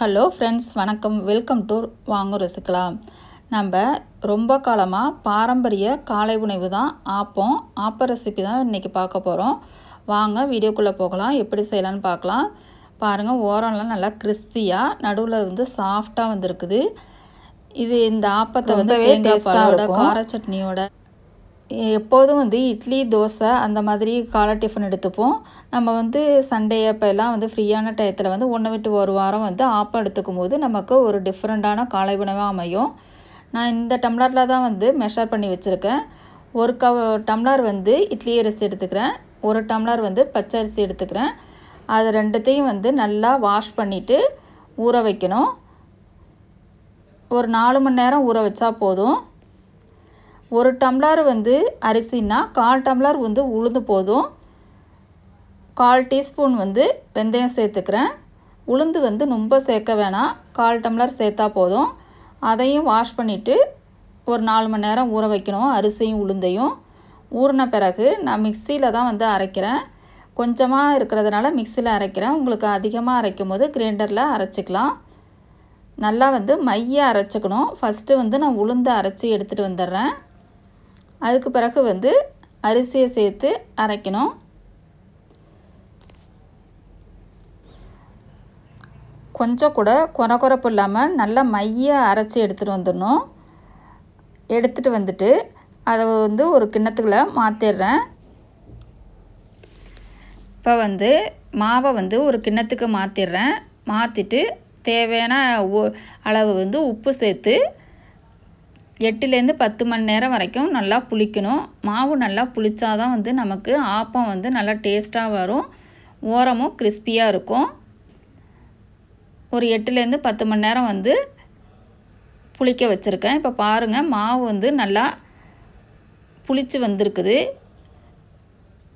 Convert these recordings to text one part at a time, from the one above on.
hello friends வணக்கம் welcome to வாங்க ரசிக்கலாம் நம்ம ரொம்ப காலமாக பாரம்பரிய காலை உணவு தான் ஆப்பம் ஆப்ப ரெசிபி தான் இன்றைக்கி பார்க்க போகிறோம் வாங்க வீடியோக்குள்ளே போகலாம் எப்படி செய்யலான்னு பார்க்கலாம் பாருங்கள் ஓரம்லாம் நல்லா கிறிஸ்பியாக நடுவில் வந்து சாஃப்டாக வந்துருக்குது இது இந்த ஆப்பத்தை வந்து காரச்சட்னியோட கார சட்னியோட எப்போதும் வந்து இட்லி தோசை அந்த மாதிரி காலை டிஃபன் எடுத்துப்போம் நம்ம வந்து சண்டே அப்போ எல்லாம் வந்து ஃப்ரீயான டயத்தில் வந்து ஒன்று விட்டு ஒரு வாரம் வந்து ஆப்பம் எடுத்துக்கும் போது நமக்கு ஒரு டிஃப்ரெண்டான காலை உணவாக அமையும் நான் இந்த டம்ளரில் தான் வந்து மெஷர் பண்ணி வச்சுருக்கேன் ஒரு க டம்ளர் வந்து இட்லி அரிசி எடுத்துக்கிறேன் ஒரு டம்ளர் வந்து பச்சை அரிசி எடுத்துக்கிறேன் அது ரெண்டுத்தையும் வந்து நல்லா வாஷ் பண்ணிவிட்டு ஊற வைக்கணும் ஒரு நாலு மணி நேரம் ஊற வச்சா போதும் ஒரு டம்ளர் வந்து அரிசினா கால் டம்ளர் வந்து உளுந்து போதும் கால் டீஸ்பூன் வந்து வெந்தயம் சேர்த்துக்கிறேன் உளுந்து வந்து ரொம்ப சேர்க்க வேணாம் கால் டம்ளர் சேர்த்தா போதும் அதையும் வாஷ் பண்ணிவிட்டு ஒரு நாலு மணி நேரம் ஊற வைக்கணும் அரிசியும் உளுந்தையும் ஊறின பிறகு நான் மிக்சியில் தான் வந்து அரைக்கிறேன் கொஞ்சமாக இருக்கிறதுனால மிக்சியில் அரைக்கிறேன் உங்களுக்கு அதிகமாக அரைக்கும் போது கிரைண்டரில் அரைச்சிக்கலாம் நல்லா வந்து மைய அரைச்சிக்கணும் ஃபஸ்ட்டு வந்து நான் உளுந்து அரைச்சி எடுத்துகிட்டு வந்துடுறேன் அதுக்கு பிறகு வந்து அரிசியை சேர்த்து அரைக்கணும் கொஞ்சம் கூட குறை குறைப்பு இல்லாமல் நல்லா மைய அரைச்சி எடுத்துகிட்டு வந்துடணும் எடுத்துகிட்டு வந்துட்டு அதை வந்து ஒரு கிண்ணத்துக்குள்ளே மாற்றிடுறேன் இப்போ வந்து மாவை வந்து ஒரு கிண்ணத்துக்கு மாற்றிடுறேன் மாற்றிட்டு தேவையான அளவு வந்து உப்பு சேர்த்து எட்டுலேருந்து பத்து மணி நேரம் வரைக்கும் நல்லா புளிக்கணும் மாவு நல்லா புளிச்சாதான் வந்து நமக்கு ஆப்பம் வந்து நல்லா டேஸ்ட்டாக வரும் ஓரமும் கிறிஸ்பியாக இருக்கும் ஒரு எட்டுலேருந்து பத்து மணி நேரம் வந்து புளிக்க வச்சுருக்கேன் இப்போ பாருங்கள் மாவு வந்து நல்லா புளிச்சு வந்திருக்குது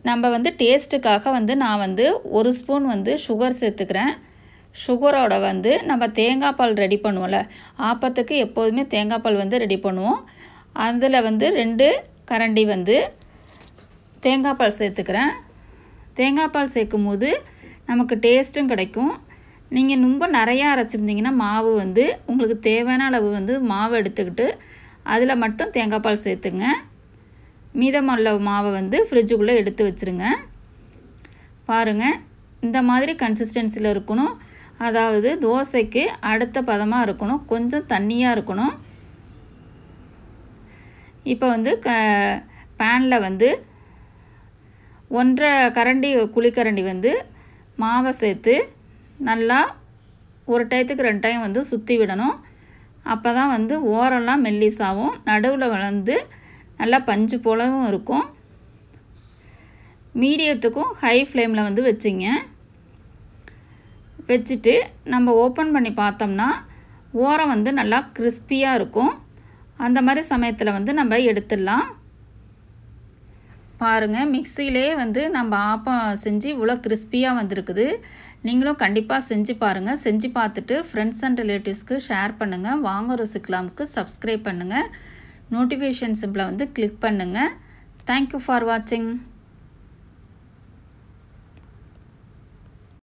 நம்ம வந்து டேஸ்ட்டுக்காக வந்து நான் வந்து ஒரு ஸ்பூன் வந்து சுகர் சேர்த்துக்கிறேன் சுகரோட வந்து நம்ம தேங்காய் பால் ரெடி பண்ணுவோம்ல ஆப்பத்துக்கு எப்போதுமே தேங்காய் பால் வந்து ரெடி பண்ணுவோம் அதில் வந்து ரெண்டு கரண்டி வந்து தேங்காய் பால் சேர்த்துக்கிறேன் தேங்காய் பால் சேர்க்கும் போது நமக்கு டேஸ்ட்டும் கிடைக்கும் நீங்கள் ரொம்ப நிறையா அரைச்சிருந்தீங்கன்னா மாவு வந்து உங்களுக்கு தேவையான அளவு வந்து மாவு எடுத்துக்கிட்டு அதில் மட்டும் தேங்காய் பால் சேர்த்துங்க மீதமுள்ள மாவை வந்து ஃப்ரிட்ஜுக்குள்ளே எடுத்து வச்சுருங்க பாருங்கள் இந்த மாதிரி கன்சிஸ்டன்சியில் இருக்கணும் அதாவது தோசைக்கு அடுத்த பதமாக இருக்கணும் கொஞ்சம் தண்ணியாக இருக்கணும் இப்போ வந்து க பேனில் வந்து ஒன்றரை கரண்டி குழிக்கரண்டி வந்து மாவை சேர்த்து நல்லா ஒரு டயத்துக்கு ரெண்டு டைம் வந்து சுற்றி விடணும் அப்போ தான் வந்து ஓரெல்லாம் மெல்லிசாகவும் நடுவில் வளர்ந்து நல்லா பஞ்சு போலவும் இருக்கும் மீடியத்துக்கும் ஹை ஃப்ளேமில் வந்து வச்சுங்க வச்சுட்டு நம்ம ஓப்பன் பண்ணி பார்த்தோம்னா ஓரம் வந்து நல்லா கிறிஸ்பியாக இருக்கும் அந்த மாதிரி சமயத்தில் வந்து நம்ம எடுத்துடலாம் பாருங்கள் மிக்சியிலே வந்து நம்ம ஆப்பம் செஞ்சு இவ்வளோ கிறிஸ்பியாக வந்திருக்குது நீங்களும் கண்டிப்பாக செஞ்சு பாருங்கள் செஞ்சு பார்த்துட்டு ஃப்ரெண்ட்ஸ் அண்ட் ரிலேட்டிவ்ஸ்க்கு ஷேர் பண்ணுங்கள் வாங்க ருசிக்கலாமுக்கு சப்ஸ்கிரைப் பண்ணுங்கள் நோட்டிஃபிகேஷன் சிம்பிளை வந்து கிளிக் பண்ணுங்கள் தேங்க்யூ ஃபார் வாட்சிங்